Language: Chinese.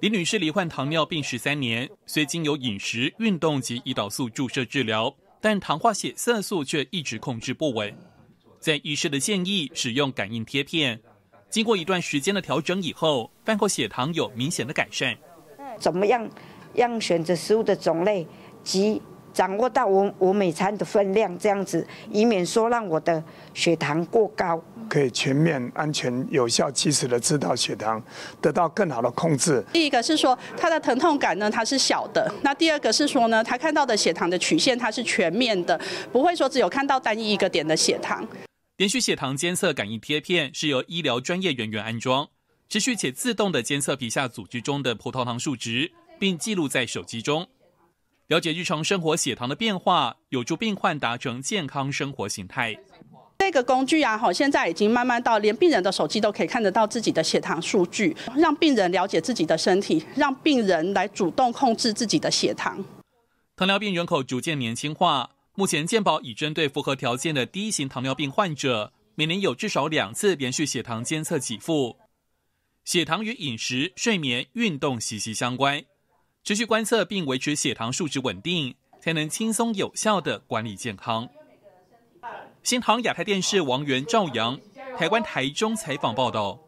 李女士罹患糖尿病十三年，虽经由饮食、运动及胰岛素注射治疗，但糖化血色素却一直控制不稳。在医师的建议，使用感应贴片，经过一段时间的调整以后，饭后血糖有明显的改善。怎么样？让选择食物的种类及。掌握到我我每餐的分量这样子，以免说让我的血糖过高，可以全面、安全、有效、及时的知道血糖得到更好的控制。第一个是说它的疼痛感呢，它是小的；那第二个是说呢，它看到的血糖的曲线它是全面的，不会说只有看到单一一个点的血糖。连续血糖监测感应贴片是由医疗专业人员安装，持续且自动的监测皮下组织中的葡萄糖数值，并记录在手机中。了解日常生活血糖的变化，有助病患达成健康生活形态。这个工具啊，现在已经慢慢到连病人的手机都可以看得到自己的血糖数据，让病人了解自己的身体，让病人来主动控制自己的血糖。糖尿病人口逐渐年轻化，目前健保已针对符合条件的低型糖尿病患者，每年有至少两次连续血糖监测给付。血糖与饮食、睡眠、运动息息相关。持续观测并维持血糖数值稳定，才能轻松有效的管理健康。新唐亚太电视王源、赵阳，台湾台中采访报道。